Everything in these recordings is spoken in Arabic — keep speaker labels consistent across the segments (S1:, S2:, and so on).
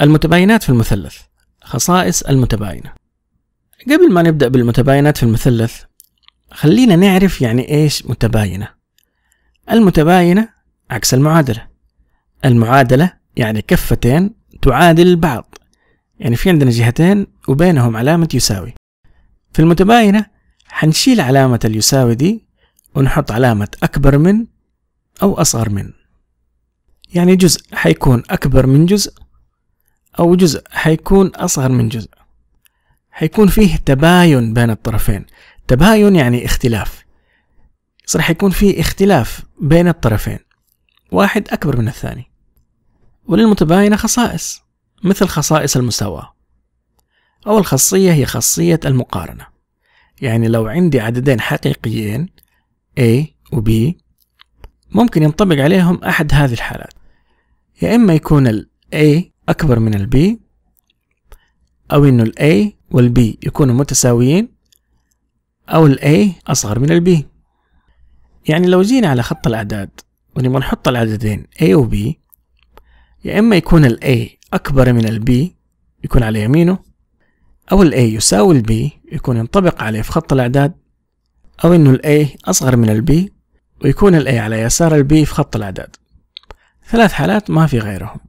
S1: المتباينات في المثلث خصائص المتباينة قبل ما نبدأ بالمتباينات في المثلث خلينا نعرف يعني إيش متباينة المتباينة عكس المعادلة المعادلة يعني كفتين تعادل بعض يعني في عندنا جهتين وبينهم علامة يساوي في المتباينة حنشيل علامة اليساوي دي ونحط علامة أكبر من أو أصغر من يعني جزء حيكون أكبر من جزء أو جزء حيكون أصغر من جزء حيكون فيه تباين بين الطرفين تباين يعني اختلاف يصير حيكون فيه اختلاف بين الطرفين واحد أكبر من الثاني وللمتباينة خصائص مثل خصائص المساواة أو الخاصية هي خاصية المقارنة يعني لو عندي عددين حقيقيين A و B ممكن ينطبق عليهم أحد هذه الحالات يا إما يكون ال A أكبر من البي أو إنه الأي والبي يكونوا متساويين أو الأي أصغر من البي يعني لو جينا على خط الأعداد ونبغى نحط العددين A و B يا إما يكون الـ A أكبر من الـ B يكون على يمينه أو الـ A يساوي الـ B يكون ينطبق عليه في خط الأعداد أو إنه الـ A أصغر من الـ B ويكون الـ A على يسار الـ B في خط الأعداد ثلاث حالات ما في غيرهم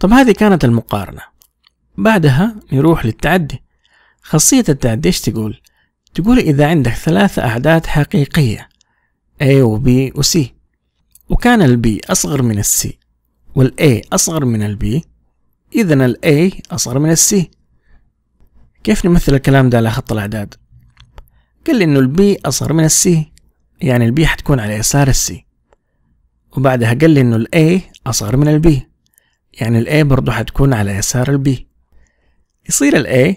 S1: طب هذه كانت المقارنة بعدها نروح للتعدي خاصية التعدي ايش تقول؟ تقول إذا عندك ثلاثة أعداد حقيقية A و B و C وكان ال B أصغر من ال C وال A أصغر من ال B إذا ال A أصغر من ال C كيف نمثل الكلام ده على خط الأعداد؟ قال لي إنه ال B أصغر من ال C يعني ال B حتكون على يسار ال C وبعدها قال لي إنه ال A أصغر من ال B يعني A برضو حتكون على يسار B يصير A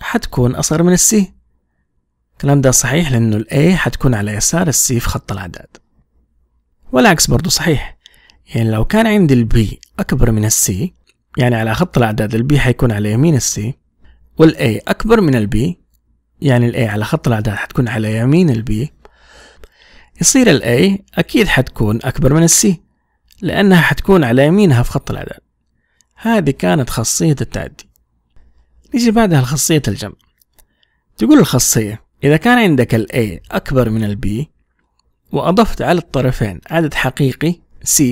S1: حتكون أصغر من C الكلام ده صحيح لأنه A حتكون على يسار C في خط الأعداد والعكس برضو صحيح يعني لو كان عندي B أكبر من C يعني على خط الأعداد B حيكون على يمين C والـ A أكبر من B يعني A على خط الأعداد حتكون على يمين B يصير A أكيد حتكون أكبر من C لأنها حتكون على يمينها في خط الأعداد هذه كانت خاصية التعدي نيجي بعدها لخاصية الجمع تقول الخاصية إذا كان عندك الـ A أكبر من الـ B وأضفت على الطرفين عدد حقيقي C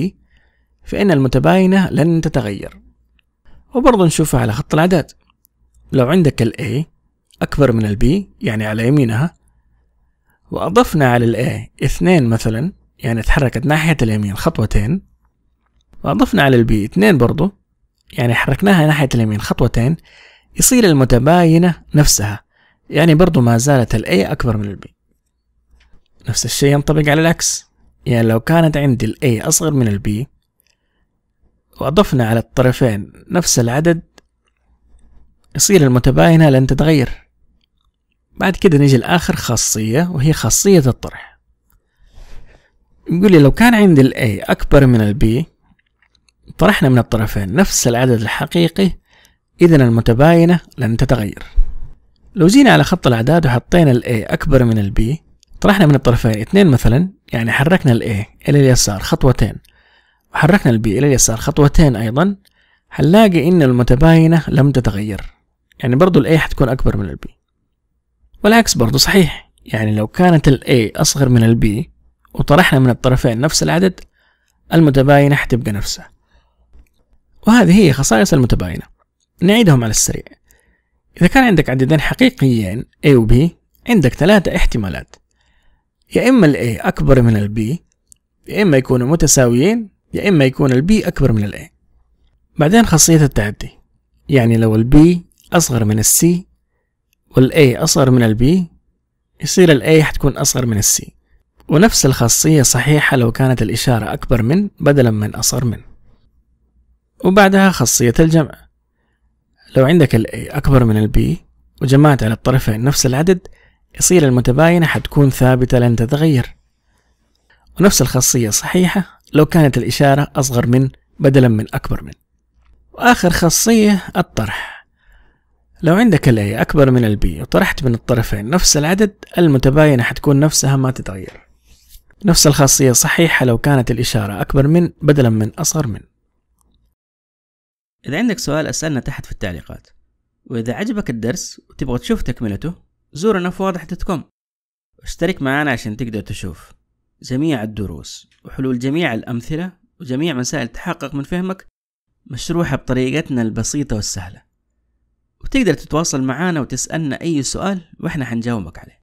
S1: فإن المتباينة لن تتغير وبرضه نشوفها على خط الأعداد لو عندك الـ A أكبر من الـ B يعني على يمينها وأضفنا على الـ A اثنين مثلا يعني تحركت ناحية اليمين خطوتين وأضفنا على البي 2 برضو يعني حركناها ناحية اليمين خطوتين يصير المتباينة نفسها يعني برضو ما زالت الأي A أكبر من البي نفس الشيء ينطبق على العكس يعني لو كانت عندي الأي A أصغر من البي وأضفنا على الطرفين نفس العدد يصير المتباينة لن تتغير بعد كده نيجي لآخر خاصية وهي خاصية الطرح يقول لي لو كان عندي الأي A أكبر من البي طرحنا من الطرفين نفس العدد الحقيقي إذا المتباينة لن تتغير لو جينا على خط الأعداد وحطينا الـ A أكبر من الـ B طرحنا من الطرفين اثنين مثلا يعني حركنا الـ A إلى اليسار خطوتين وحركنا الـ B إلى اليسار خطوتين أيضا هنلاقي إن المتباينة لم تتغير يعني برضو الـ A حتكون أكبر من الـ B والعكس برضو صحيح يعني لو كانت الـ A أصغر من الـ B وطرحنا من الطرفين نفس العدد المتباينة حتبقى نفسها وهذه هي خصائص المتباينة نعيدهم على السريع إذا كان عندك عددين حقيقيين A و B عندك ثلاثة احتمالات يا إما ال A أكبر من ال B يا إما يكونوا متساويين يا إما يكون ال B أكبر من ال A بعدين خاصية التعدي يعني لو ال B أصغر من ال C وال A أصغر من ال B يصير ال A حتكون أصغر من ال C ونفس الخاصية صحيحة لو كانت الإشارة أكبر من بدلا من أصغر من وبعدها خاصية الجمع لو عندك الـ A أكبر من البي وجمعت على الطرفين نفس العدد يصير المتباينة حتكون ثابتة لن تتغير ونفس الخاصية صحيحة لو كانت الإشارة أصغر من بدلا من أكبر من وآخر خاصية الطرح لو عندك الـ A أكبر من البي وطرحت من الطرفين نفس العدد المتباينة حتكون نفسها ما تتغير نفس الخاصية صحيحة لو كانت الإشارة أكبر من بدلا من أصغر من إذا عندك سؤال أسألنا تحت في التعليقات وإذا عجبك الدرس وتبغى تشوف تكملته زورنا في واضح دوت كوم واشترك معنا عشان تقدر تشوف جميع الدروس وحلول جميع الأمثلة وجميع مسائل تحقق من فهمك مشروحة بطريقتنا البسيطة والسهلة وتقدر تتواصل معنا وتسألنا أي سؤال وإحنا حنجاوبك عليه